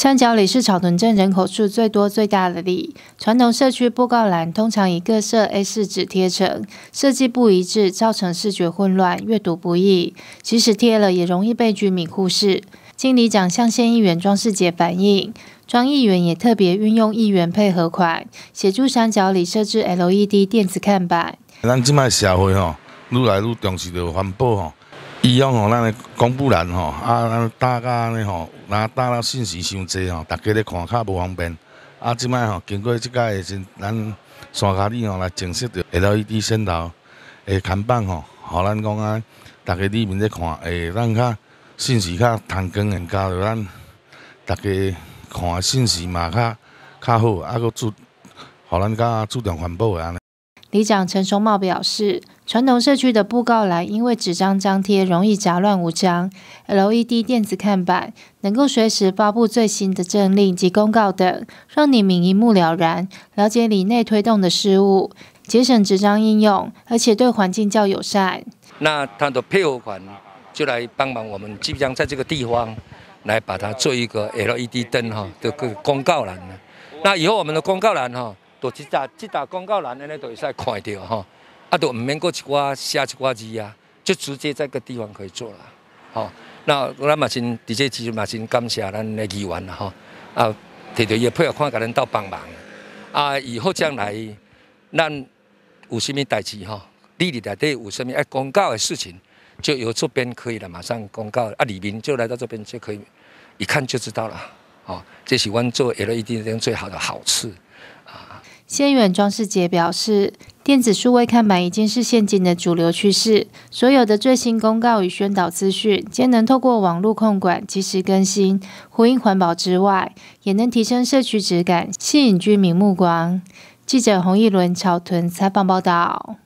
三角里是草屯镇人口数最多、最大的里，传统社区布告栏通常以各色 A4 纸贴成，设计不一致，造成视觉混乱，阅读不易。即使贴了，也容易被居民忽视。经理长向县议员庄世杰反映，庄议员也特别运用议员配合款，协助三角里设置 LED 电子看板。咱即卖社会吼，愈来愈重视环保吼。伊用吼，咱咧公布栏吼，啊，咱大家安尼吼，那搭了信息伤济吼，大家咧看较无方便。啊，即摆吼，经过即个，咱山骹里吼来正式着 LED 线像头，诶，看板吼，互咱讲啊，大家里面咧看，诶，咱较信息较透会加着咱大家看信息嘛，较较好，啊，佫注，互咱较注重环保安尼。里长陈雄茂表示。传统社区的布告栏，因为纸张张贴容易杂乱无章，LED 电子看板能够随时发布最新的政令及公告等，让你们一目了然，了解里内推动的事物，节省纸张应用，而且对环境较友善。那它的配合款就来帮忙，我们即将在这个地方来把它做一个 LED 灯哈的个公告栏。那以后我们的公告栏哈，都这打这打公告栏的那都会使看到哈。啊，都唔免过一寡写一寡字啊，就直接在个地方可以做了，吼。那我嘛先直接，其实马上感谢咱的议员了，吼。啊，提着也配合看个人到帮忙。啊，以后将来咱有什么代志吼，地立内底有什么爱公告的事情，就由这边可以了，马上公告。啊，李明就来到这边就可以，一看就知道了，哦。这是我做 LED 灯最好的好处，啊。先远装饰节表示。电子数位看板已经是现今的主流趋势，所有的最新公告与宣导资讯皆能透过网络控管及时更新。呼应环保之外，也能提升社区质感，吸引居民目光。记者洪一伦、曹屯采访报道。